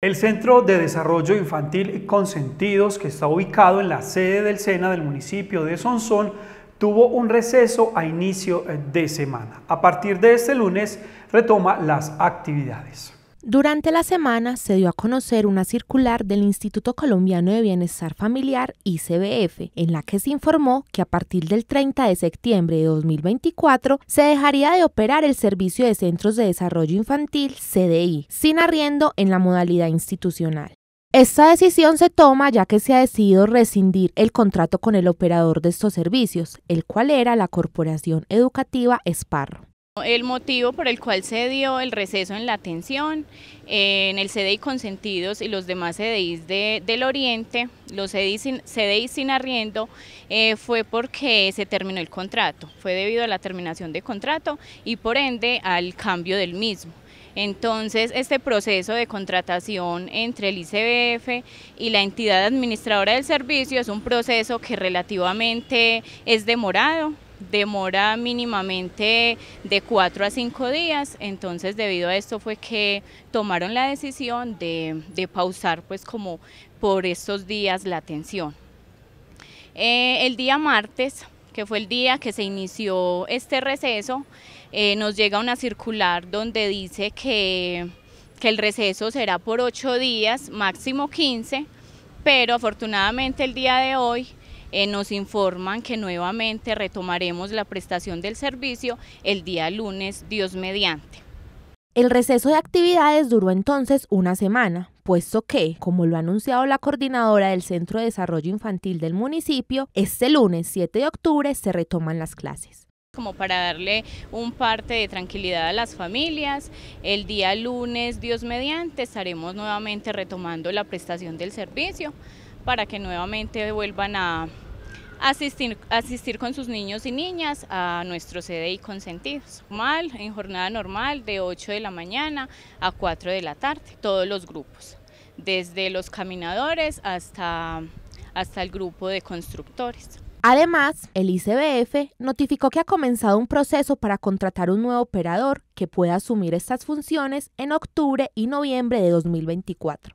El Centro de Desarrollo Infantil Consentidos, que está ubicado en la sede del SENA del municipio de Sonsón, tuvo un receso a inicio de semana. A partir de este lunes retoma las actividades. Durante la semana se dio a conocer una circular del Instituto Colombiano de Bienestar Familiar, ICBF, en la que se informó que a partir del 30 de septiembre de 2024 se dejaría de operar el Servicio de Centros de Desarrollo Infantil, CDI, sin arriendo en la modalidad institucional. Esta decisión se toma ya que se ha decidido rescindir el contrato con el operador de estos servicios, el cual era la Corporación Educativa Esparro. El motivo por el cual se dio el receso en la atención eh, en el CDI Consentidos y los demás CDIs del Oriente, los CDI sin, arriendo, eh, fue porque se terminó el contrato, fue debido a la terminación de contrato y por ende al cambio del mismo. Entonces, este proceso de contratación entre el ICBF y la entidad administradora del servicio es un proceso que relativamente es demorado, demora mínimamente de cuatro a 5 días, entonces debido a esto fue que tomaron la decisión de, pausar pues como por estos días la atención. Eh, el día martes, que fue el día que se inició este receso, eh, nos llega una circular donde dice que, que el receso será por ocho días, máximo 15, pero afortunadamente el día de hoy eh, nos informan que nuevamente retomaremos la prestación del servicio el día lunes, Dios mediante. El receso de actividades duró entonces una semana, puesto que, como lo ha anunciado la coordinadora del Centro de Desarrollo Infantil del municipio, este lunes 7 de octubre se retoman las clases como para darle un parte de tranquilidad a las familias. El día lunes, Dios mediante, estaremos nuevamente retomando la prestación del servicio para que nuevamente vuelvan a asistir, con sus niños y niñas a nuestro CDI consentidos. mal en jornada normal de 8 de la mañana a 4 de la tarde, todos los grupos, desde los caminadores hasta, hasta el grupo de constructores. Además, el ICBF notificó que ha comenzado un proceso para contratar un nuevo operador que pueda asumir estas funciones en octubre y noviembre de 2024.